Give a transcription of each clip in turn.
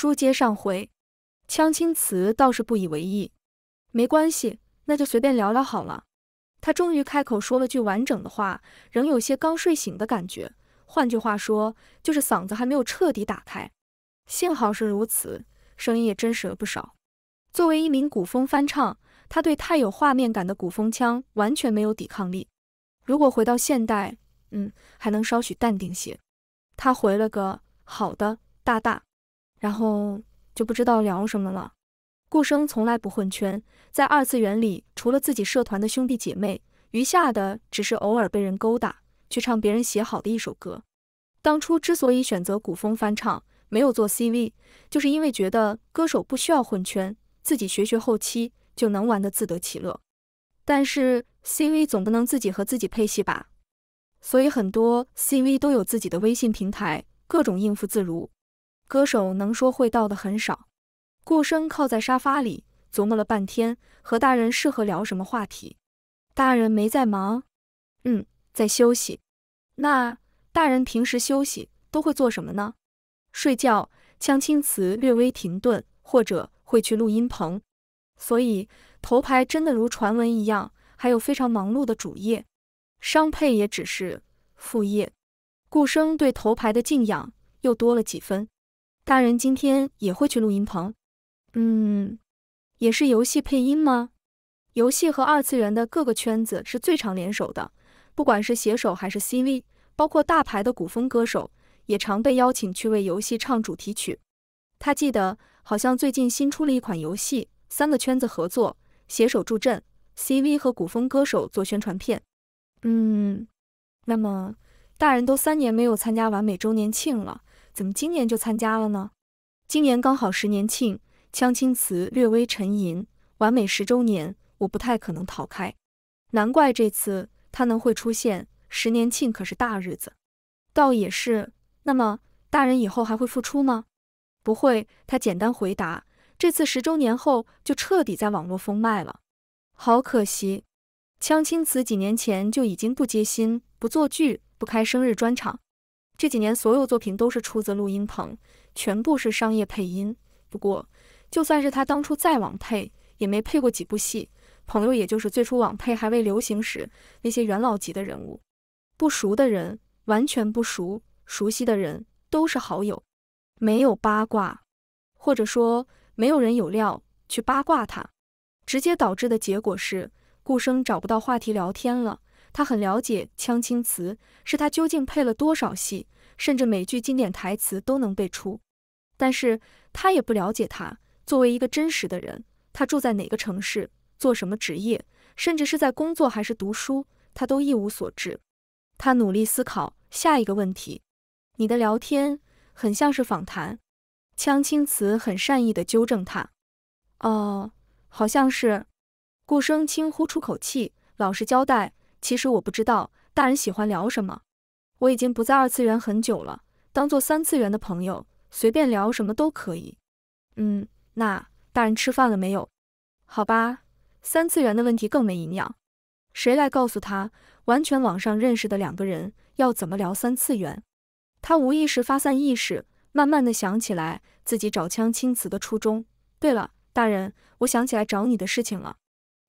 书接上回，羌青瓷倒是不以为意，没关系，那就随便聊聊好了。他终于开口说了句完整的话，仍有些刚睡醒的感觉，换句话说就是嗓子还没有彻底打开。幸好是如此，声音也真实了不少。作为一名古风翻唱，他对太有画面感的古风腔完全没有抵抗力。如果回到现代，嗯，还能稍许淡定些。他回了个好的，大大。然后就不知道聊什么了。顾生从来不混圈，在二次元里，除了自己社团的兄弟姐妹，余下的只是偶尔被人勾搭，去唱别人写好的一首歌。当初之所以选择古风翻唱，没有做 CV，就是因为觉得歌手不需要混圈，自己学学后期就能玩得自得其乐。但是 CV 总不能自己和自己配戏吧？所以很多 CV 都有自己的微信平台，各种应付自如。歌手能说会道的很少。顾生靠在沙发里琢磨了半天，和大人适合聊什么话题。大人没在忙，嗯，在休息。那大人平时休息都会做什么呢？睡觉。江青词略微停顿，或者会去录音棚。所以头牌真的如传闻一样，还有非常忙碌的主业，商配也只是副业。顾生对头牌的敬仰又多了几分。大人今天也会去录音棚，嗯，也是游戏配音吗？游戏和二次元的各个圈子是最常联手的，不管是写手还是 CV，包括大牌的古风歌手，也常被邀请去为游戏唱主题曲。他记得好像最近新出了一款游戏，三个圈子合作，携手助阵，CV 和古风歌手做宣传片。嗯，那么大人都三年没有参加完美周年庆了。怎么今年就参加了呢？今年刚好十年庆，枪青瓷略微沉吟，完美十周年，我不太可能逃开。难怪这次他能会出现，十年庆可是大日子。倒也是，那么大人以后还会复出吗？不会，他简单回答，这次十周年后就彻底在网络封麦了。好可惜，枪青瓷几年前就已经不接新，不做剧，不开生日专场。这几年所有作品都是出自录音棚，全部是商业配音。不过，就算是他当初在网配，也没配过几部戏。朋友也就是最初网配还未流行时那些元老级的人物。不熟的人完全不熟，熟悉的人都是好友，没有八卦，或者说没有人有料去八卦他。直接导致的结果是，顾生找不到话题聊天了。他很了解枪青瓷，是他究竟配了多少戏，甚至每句经典台词都能背出。但是他也不了解他，作为一个真实的人，他住在哪个城市，做什么职业，甚至是在工作还是读书，他都一无所知。他努力思考下一个问题。你的聊天很像是访谈。枪青瓷很善意地纠正他。哦，好像是。顾生轻呼出口气，老实交代。其实我不知道大人喜欢聊什么，我已经不在二次元很久了，当做三次元的朋友，随便聊什么都可以。嗯，那大人吃饭了没有？好吧，三次元的问题更没营养，谁来告诉他，完全网上认识的两个人要怎么聊三次元？他无意识发散意识，慢慢的想起来自己找枪青瓷的初衷。对了，大人，我想起来找你的事情了。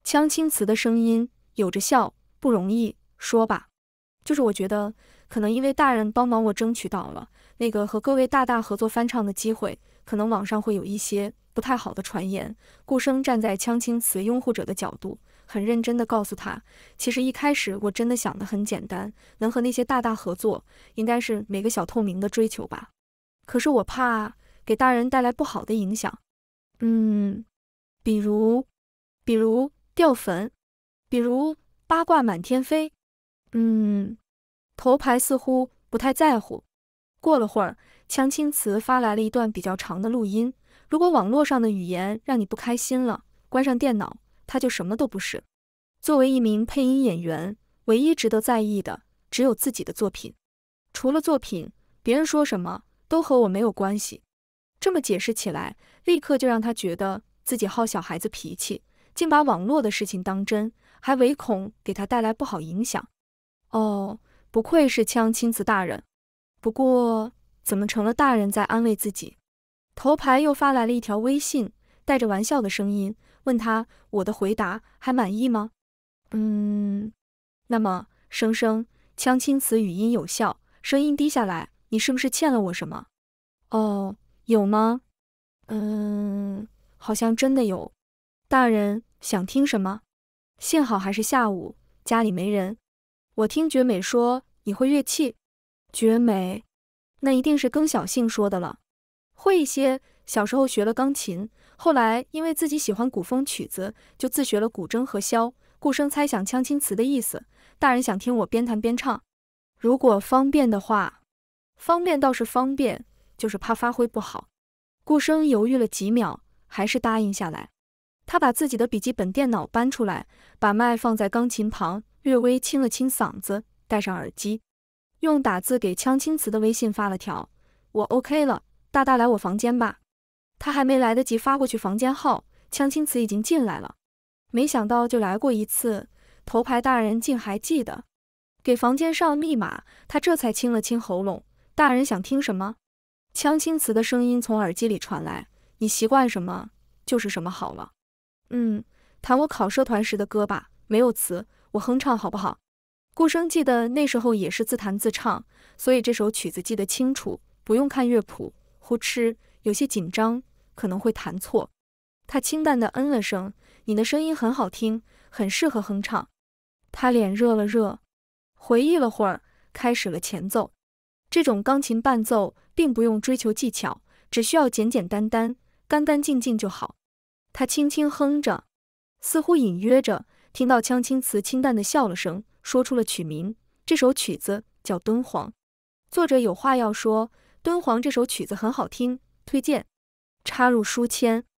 枪青瓷的声音有着笑。不容易，说吧，就是我觉得可能因为大人帮忙，我争取到了那个和各位大大合作翻唱的机会。可能网上会有一些不太好的传言。顾生站在枪青词拥护者的角度，很认真的告诉他，其实一开始我真的想的很简单，能和那些大大合作，应该是每个小透明的追求吧。可是我怕给大人带来不好的影响，嗯，比如，比如掉粉，比如。八卦满天飞，嗯，头牌似乎不太在乎。过了会儿，江青瓷发来了一段比较长的录音。如果网络上的语言让你不开心了，关上电脑，他就什么都不是。作为一名配音演员，唯一值得在意的只有自己的作品。除了作品，别人说什么都和我没有关系。这么解释起来，立刻就让他觉得自己好小孩子脾气，竟把网络的事情当真。还唯恐给他带来不好影响。哦，不愧是枪青瓷大人。不过，怎么成了大人在安慰自己？头牌又发来了一条微信，带着玩笑的声音问他：“我的回答还满意吗？”嗯。那么，生生枪青瓷语音有效，声音低下来：“你是不是欠了我什么？”哦，有吗？嗯，好像真的有。大人想听什么？幸好还是下午，家里没人。我听绝美说你会乐器，绝美，那一定是庚小幸说的了。会一些，小时候学了钢琴，后来因为自己喜欢古风曲子，就自学了古筝和箫。顾生猜想《相青词》的意思，大人想听我边弹边唱，如果方便的话。方便倒是方便，就是怕发挥不好。顾生犹豫了几秒，还是答应下来。他把自己的笔记本电脑搬出来，把麦放在钢琴旁，略微清了清嗓子，戴上耳机，用打字给枪青瓷的微信发了条：“我 OK 了，大大来我房间吧。”他还没来得及发过去房间号，枪青瓷已经进来了。没想到就来过一次，头牌大人竟还记得，给房间上了密码。他这才清了清喉咙：“大人想听什么？”枪青瓷的声音从耳机里传来：“你习惯什么就是什么好了。”嗯，弹我考社团时的歌吧，没有词，我哼唱好不好？顾生记得那时候也是自弹自唱，所以这首曲子记得清楚，不用看乐谱。呼哧，有些紧张，可能会弹错。他清淡的嗯了声，你的声音很好听，很适合哼唱。他脸热了热，回忆了会儿，开始了前奏。这种钢琴伴奏并不用追求技巧，只需要简简单单、干干净净就好。他轻轻哼着，似乎隐约着听到羌青瓷清淡的笑了声，说出了曲名。这首曲子叫《敦煌》，作者有话要说。《敦煌》这首曲子很好听，推荐。插入书签。